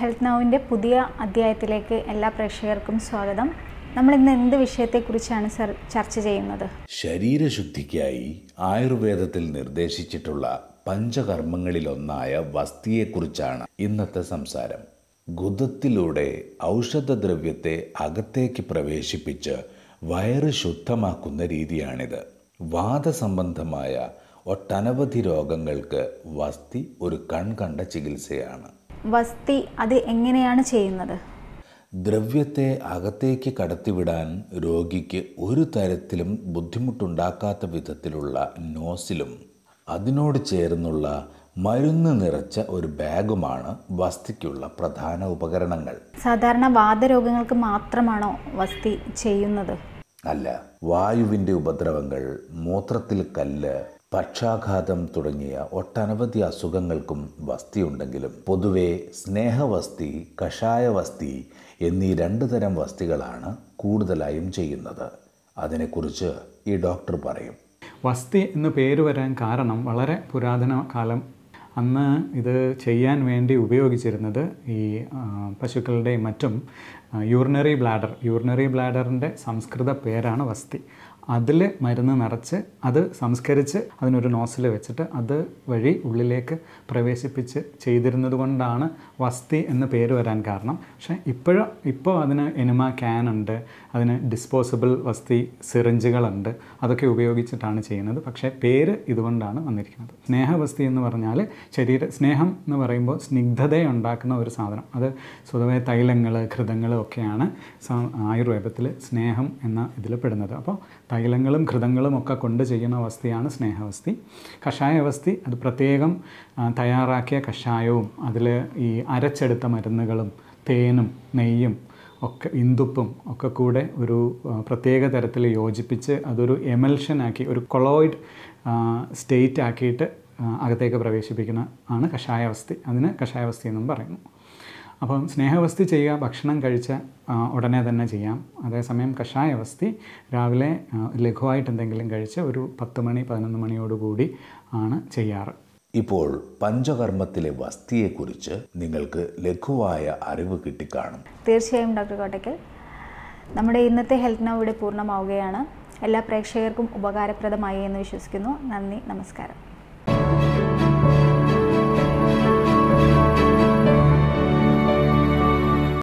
health നൗവിൻ്റെ പുതിയ അധ്യായത്തിലേക്ക് എല്ലാ പ്രേക്ഷകർക്കും സ്വാഗതം നമ്മൾ ഇന്ന് എന്ത് വിഷയത്തെക്കുറിച്ചാണ് സർ ചർച്ച ചെയ്യുന്നത് ശരീരശുദ്ധിക്കായി ആയുർവേദത്തിൽ നിർദ്ദേശിച്ചിട്ടുള്ള പഞ്ചകർമ്മങ്ങളിലൊന്നായ വസ്തിയെക്കുറിച്ചാണ് ഇന്നത്തെ സംസാരം ഗുദത്തിലൂടെ ഔഷധദ്രവ്യത്തെ അകത്തേക്ക് പ്രവേശിപ്പിച്ച് വയറ് ശുദ്ധമാക്കുന്ന രീതിയാണിത് വാദസംബന്ധമായ ഒട്ടനവധി രോഗങ്ങൾക്ക് വസ്തി ഒരു കൺകണ്ട ചികിത്സയാണ് വസ്തി അത് എങ്ങനെയാണ് ചെയ്യുന്നത് ദ്രവ്യത്തെ അകത്തേക്ക് കടത്തിവിടാൻ രോഗിക്ക് ഒരു തരത്തിലും ബുദ്ധിമുട്ടുണ്ടാക്കാത്ത വിധത്തിലുള്ള നോസിലും അതിനോട് ചേർന്നുള്ള മരുന്ന് നിറച്ച ഒരു ബാഗുമാണ് വസ്തിക്കുള്ള പ്രധാന ഉപകരണങ്ങൾ സാധാരണ വാദരോഗങ്ങൾക്ക് മാത്രമാണോ വസ്തി ചെയ്യുന്നത് അല്ല വായുവിൻ്റെ ഉപദ്രവങ്ങൾ മൂത്രത്തിൽ കല്ല് പക്ഷാഘാതം തുടങ്ങിയ ഒട്ടനവധി അസുഖങ്ങൾക്കും വസ്തിയുണ്ടെങ്കിലും പൊതുവെ സ്നേഹവസ്തി വസ്തി എന്നീ രണ്ട് തരം വസ്തികളാണ് കൂടുതലായും ചെയ്യുന്നത് അതിനെക്കുറിച്ച് ഈ ഡോക്ടർ പറയും വസ്തി എന്ന് പേര് വരാൻ കാരണം വളരെ പുരാതന കാലം അന്ന് ഇത് ചെയ്യാൻ വേണ്ടി ഉപയോഗിച്ചിരുന്നത് ഈ പശുക്കളുടെയും മറ്റും യൂറിനറി ബ്ലാഡർ യൂറിനറി ബ്ലാഡറിൻ്റെ സംസ്കൃത പേരാണ് വസ്തി അതിൽ മരുന്ന് നിറച്ച് അത് സംസ്കരിച്ച് അതിനൊരു നോസിൽ വെച്ചിട്ട് അത് വഴി ഉള്ളിലേക്ക് പ്രവേശിപ്പിച്ച് ചെയ്തിരുന്നത് കൊണ്ടാണ് വസ്തി എന്ന പേര് വരാൻ കാരണം പക്ഷേ ഇപ്പോഴും ഇപ്പോൾ അതിന് എനിമ ക്യാൻ ഉണ്ട് അതിന് ഡിസ്പോസിബിൾ വസ്തി സിറിഞ്ചുകളുണ്ട് അതൊക്കെ ഉപയോഗിച്ചിട്ടാണ് ചെയ്യുന്നത് പക്ഷേ പേര് ഇതുകൊണ്ടാണ് വന്നിരിക്കുന്നത് സ്നേഹവസ്തി എന്ന് പറഞ്ഞാൽ ശരീര സ്നേഹം എന്ന് പറയുമ്പോൾ സ്നിഗ്ധതയുണ്ടാക്കുന്ന ഒരു സാധനം അത് സ്വതവേ തൈലങ്ങൾ ഘൃതങ്ങൾ ഒക്കെയാണ് ആയുർവേദത്തിൽ സ്നേഹം എന്ന ഇതിൽ പെടുന്നത് അപ്പോൾ തൈലങ്ങളും ഘൃതങ്ങളും ഒക്കെ കൊണ്ട് ചെയ്യുന്ന അവസ്ഥയാണ് സ്നേഹാവസ്ഥി കഷായവസ്തി അത് പ്രത്യേകം തയ്യാറാക്കിയ കഷായവും അതിൽ ഈ അരച്ചെടുത്ത മരുന്നുകളും തേനും നെയ്യും ഒക്കെ ഇന്ദുപ്പും ഒക്കെ കൂടെ ഒരു പ്രത്യേക തരത്തിൽ യോജിപ്പിച്ച് അതൊരു എമൽഷനാക്കി ഒരു കൊളോയിഡ് സ്റ്റേറ്റ് ആക്കിയിട്ട് അകത്തേക്ക് പ്രവേശിപ്പിക്കുന്ന ആണ് കഷായവസ്തി അതിന് കഷായവസ്തി എന്നും പറയുന്നു അപ്പം സ്നേഹവസ്തി ചെയ്യുക ഭക്ഷണം കഴിച്ച ഉടനെ തന്നെ ചെയ്യാം അതേസമയം കഷായവസ്തി രാവിലെ ലഘുവായിട്ട് എന്തെങ്കിലും കഴിച്ച് ഒരു പത്ത് മണി പതിനൊന്ന് മണിയോടുകൂടി ആണ് ചെയ്യാറ് ഇപ്പോൾ പഞ്ചകർമ്മത്തിലെ വസ്തിയെക്കുറിച്ച് നിങ്ങൾക്ക് ലഘുവായ അറിവ് കിട്ടിക്കാണും തീർച്ചയായും ഡോക്ടർ കോട്ടയ്ക്കൽ നമ്മുടെ ഇന്നത്തെ ഹെൽത്ത് നൗ ഇവിടെ പൂർണ്ണമാവുകയാണ് എല്ലാ പ്രേക്ഷകർക്കും ഉപകാരപ്രദമായി എന്ന് വിശ്വസിക്കുന്നു നന്ദി നമസ്കാരം